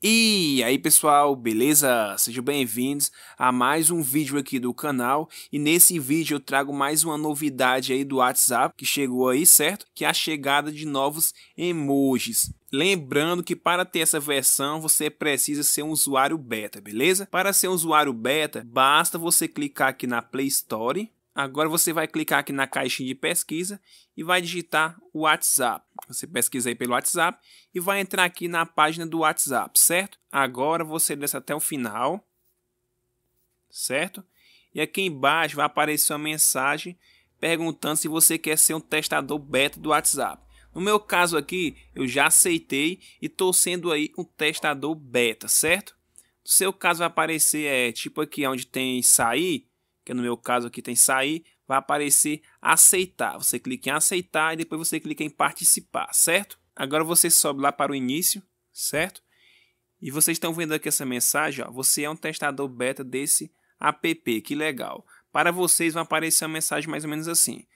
E aí pessoal, beleza? Sejam bem-vindos a mais um vídeo aqui do canal e nesse vídeo eu trago mais uma novidade aí do WhatsApp que chegou aí, certo? Que é a chegada de novos emojis. Lembrando que para ter essa versão você precisa ser um usuário beta, beleza? Para ser um usuário beta, basta você clicar aqui na Play Store. Agora você vai clicar aqui na caixinha de pesquisa e vai digitar WhatsApp. Você pesquisa aí pelo WhatsApp e vai entrar aqui na página do WhatsApp, certo? Agora você desce até o final, certo? E aqui embaixo vai aparecer uma mensagem perguntando se você quer ser um testador beta do WhatsApp. No meu caso aqui, eu já aceitei e estou sendo aí um testador beta, certo? No seu caso vai aparecer, é, tipo aqui onde tem sair, que no meu caso aqui tem sair, vai aparecer aceitar. Você clica em aceitar e depois você clica em participar, certo? Agora você sobe lá para o início, certo? E vocês estão vendo aqui essa mensagem, ó, você é um testador beta desse app, que legal. Para vocês vai aparecer uma mensagem mais ou menos assim.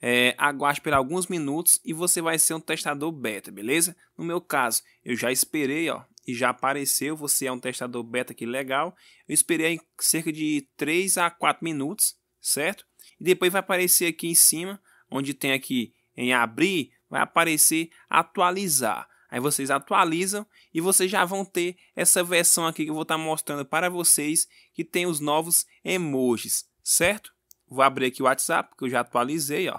É, aguarde por alguns minutos e você vai ser um testador beta, beleza? No meu caso, eu já esperei, ó, e já apareceu, você é um testador beta, que legal. Eu esperei cerca de 3 a 4 minutos, certo? E depois vai aparecer aqui em cima, onde tem aqui em abrir, vai aparecer atualizar. Aí vocês atualizam e vocês já vão ter essa versão aqui que eu vou estar tá mostrando para vocês, que tem os novos emojis, certo? Vou abrir aqui o WhatsApp, que eu já atualizei, ó.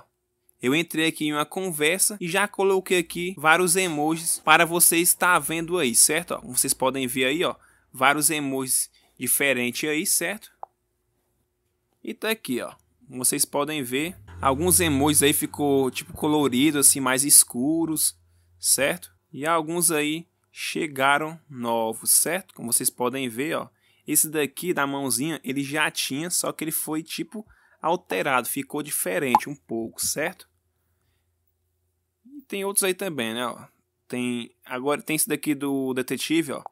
Eu entrei aqui em uma conversa e já coloquei aqui vários emojis para vocês estar tá vendo aí, certo? Ó, vocês podem ver aí, ó, vários emojis diferentes aí, certo? E tá aqui, ó. Como vocês podem ver, alguns emojis aí ficou tipo colorido, assim, mais escuros, certo? E alguns aí chegaram novos, certo? Como vocês podem ver, ó. Esse daqui da mãozinha, ele já tinha, só que ele foi tipo alterado, ficou diferente um pouco, certo? E tem outros aí também, né, ó. Tem, agora tem esse daqui do detetive, ó.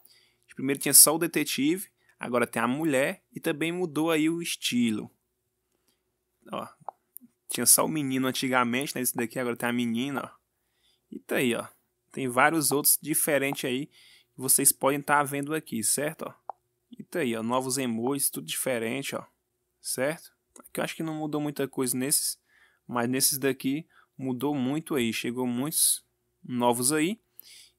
Primeiro tinha só o detetive, agora tem a mulher e também mudou aí o estilo ó. Tinha só o menino antigamente, né? Esse daqui agora tem a menina, ó. E tá aí, ó. Tem vários outros diferentes aí que vocês podem estar tá vendo aqui, certo? Ó? E tá aí, ó. Novos emojis, tudo diferente, ó. Certo? Aqui eu acho que não mudou muita coisa nesses, mas nesses daqui mudou muito aí. Chegou muitos novos aí.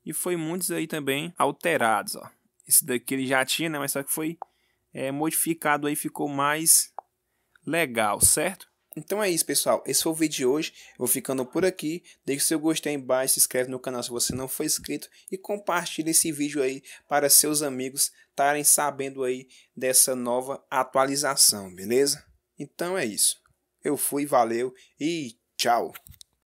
E foi muitos aí também alterados, ó. Esse daqui ele já tinha, né? Mas só que foi é, modificado aí, ficou mais legal, certo? Então é isso, pessoal. Esse foi o vídeo de hoje. Eu vou ficando por aqui. Deixe seu gostei aí embaixo, se inscreve no canal se você não for inscrito e compartilhe esse vídeo aí para seus amigos estarem sabendo aí dessa nova atualização, beleza? Então é isso. Eu fui, valeu e tchau.